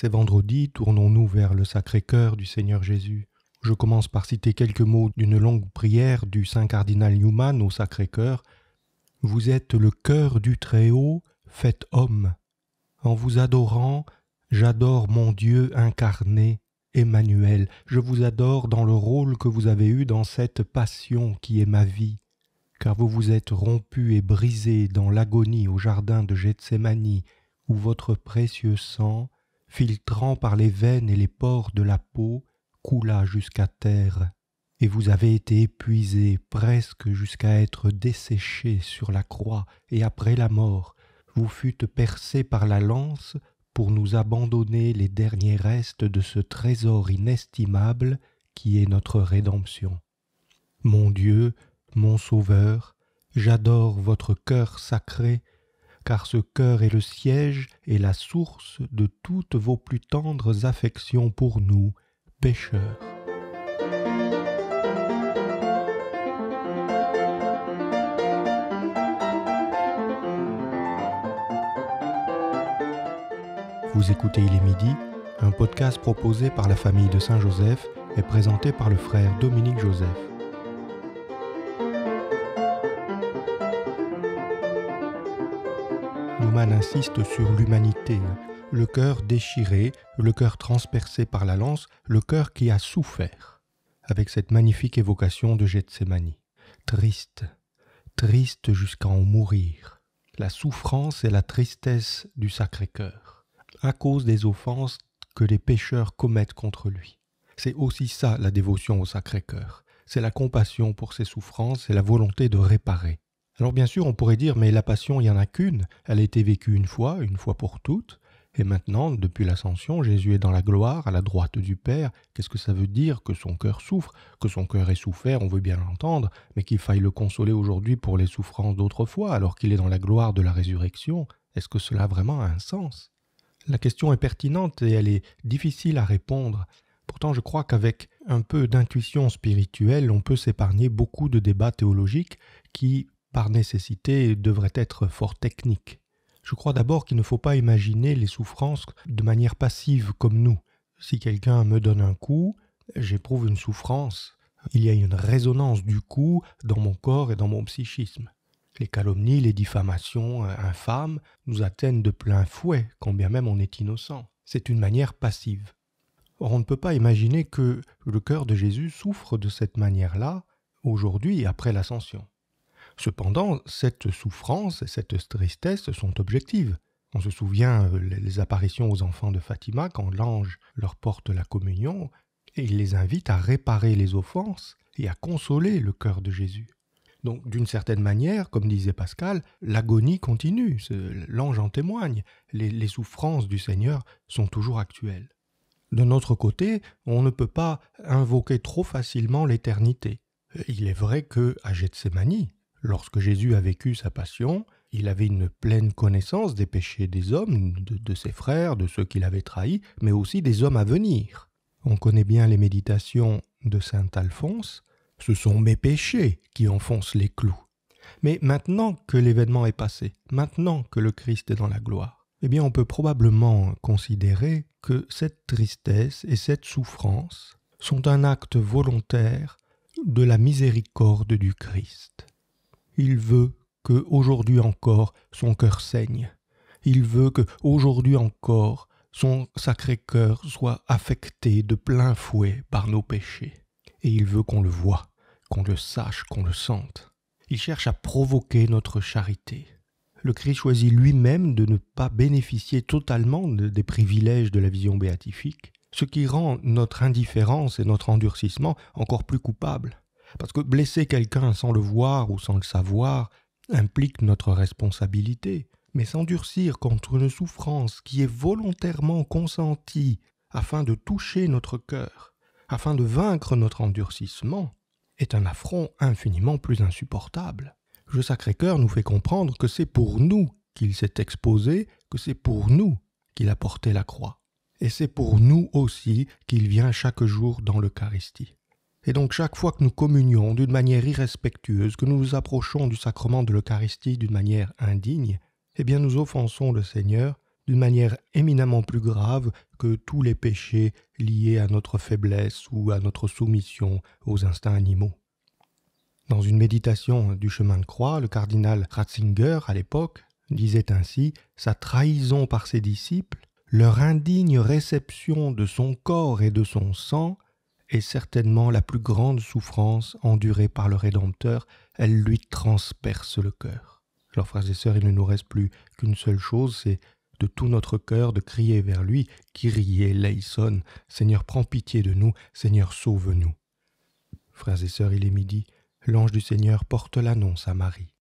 C'est vendredi, tournons-nous vers le Sacré-Cœur du Seigneur Jésus. Je commence par citer quelques mots d'une longue prière du Saint Cardinal Newman au Sacré-Cœur. Vous êtes le cœur du Très-Haut, faites homme. En vous adorant, j'adore mon Dieu incarné, Emmanuel. Je vous adore dans le rôle que vous avez eu dans cette passion qui est ma vie car vous vous êtes rompu et brisé dans l'agonie au jardin de Gethsemane, où votre précieux sang filtrant par les veines et les pores de la peau, coula jusqu'à terre, et vous avez été épuisé presque jusqu'à être desséché sur la croix, et après la mort, vous fûtes percé par la lance pour nous abandonner les derniers restes de ce trésor inestimable qui est notre rédemption. Mon Dieu, mon Sauveur, j'adore votre cœur sacré car ce cœur est le siège et la source de toutes vos plus tendres affections pour nous, pécheurs. Vous écoutez Il est midi, un podcast proposé par la famille de Saint-Joseph et présenté par le frère Dominique Joseph. insiste sur l'humanité, le cœur déchiré, le cœur transpercé par la lance, le cœur qui a souffert, avec cette magnifique évocation de Gethsemane. Triste, triste jusqu'à en mourir, la souffrance et la tristesse du Sacré-Cœur, à cause des offenses que les pécheurs commettent contre lui. C'est aussi ça la dévotion au Sacré-Cœur, c'est la compassion pour ses souffrances et la volonté de réparer. Alors bien sûr, on pourrait dire, mais la passion, il n'y en a qu'une, elle a été vécue une fois, une fois pour toutes, et maintenant, depuis l'ascension, Jésus est dans la gloire, à la droite du Père. Qu'est-ce que ça veut dire que son cœur souffre Que son cœur est souffert, on veut bien l'entendre, mais qu'il faille le consoler aujourd'hui pour les souffrances d'autrefois, alors qu'il est dans la gloire de la résurrection, est-ce que cela vraiment a un sens La question est pertinente et elle est difficile à répondre. Pourtant, je crois qu'avec un peu d'intuition spirituelle, on peut s'épargner beaucoup de débats théologiques qui par nécessité, devrait être fort technique. Je crois d'abord qu'il ne faut pas imaginer les souffrances de manière passive comme nous. Si quelqu'un me donne un coup, j'éprouve une souffrance. Il y a une résonance du coup dans mon corps et dans mon psychisme. Les calomnies, les diffamations euh, infâmes nous atteignent de plein fouet, quand bien même on est innocent. C'est une manière passive. Or, on ne peut pas imaginer que le cœur de Jésus souffre de cette manière-là aujourd'hui après l'ascension. Cependant, cette souffrance et cette tristesse sont objectives. On se souvient euh, les apparitions aux enfants de Fatima quand l'ange leur porte la communion et il les invite à réparer les offenses et à consoler le cœur de Jésus. Donc d'une certaine manière, comme disait Pascal, l'agonie continue, l'ange en témoigne, les, souffrances du Seigneur sont toujours actuelles. De notre côté, on ne peut pas invoquer trop facilement l'éternité. Il est vrai que à Gethsemane, Lorsque Jésus a vécu sa passion, il avait une pleine connaissance des péchés des hommes, de, ses frères, de ceux qu'il avait trahis, mais aussi des hommes à venir. On connaît bien les méditations de Saint Alphonse, ce sont mes péchés qui enfoncent les clous. Mais maintenant que l'événement est passé, maintenant que le Christ est dans la gloire, eh bien on peut probablement considérer que cette tristesse et cette souffrance sont un acte volontaire de la miséricorde du Christ. Il veut que aujourd'hui encore son cœur saigne. Il veut que aujourd'hui encore son sacré cœur soit affecté de plein fouet par nos péchés. Et il veut qu'on le voie, qu'on le sache, qu'on le sente. Il cherche à provoquer notre charité. Le Christ choisit lui-même de ne pas bénéficier totalement des privilèges de la vision béatifique, ce qui rend notre indifférence et notre endurcissement encore plus coupables. Parce que blesser quelqu'un sans le voir ou sans le savoir implique notre responsabilité. Mais s'endurcir contre une souffrance qui est volontairement consentie afin de toucher notre cœur, afin de vaincre notre endurcissement, est un affront infiniment plus insupportable. Le Sacré-Cœur nous fait comprendre que c'est pour nous qu'il s'est exposé, que c'est pour nous qu'il a porté la croix. Et c'est pour nous aussi qu'il vient chaque jour dans l'Eucharistie. Et donc chaque fois que nous communions d'une manière irrespectueuse, que nous nous approchons du sacrement de l'Eucharistie d'une manière indigne, eh bien nous offensons le Seigneur d'une manière éminemment plus grave que tous les péchés liés à notre faiblesse ou à notre soumission aux instincts animaux. Dans une méditation du chemin de croix, le cardinal Ratzinger, à l'époque, disait ainsi Sa trahison par ses disciples, leur indigne réception de son corps et de son sang, et certainement la plus grande souffrance endurée par le Rédempteur, elle lui transperce le cœur. Alors frères et sœurs, il ne nous reste plus qu'une seule chose, c'est de tout notre cœur de crier vers lui, Kyrie eleison, Seigneur prends pitié de nous, Seigneur sauve-nous. Frères et sœurs, il est midi, l'ange du Seigneur porte l'annonce à Marie.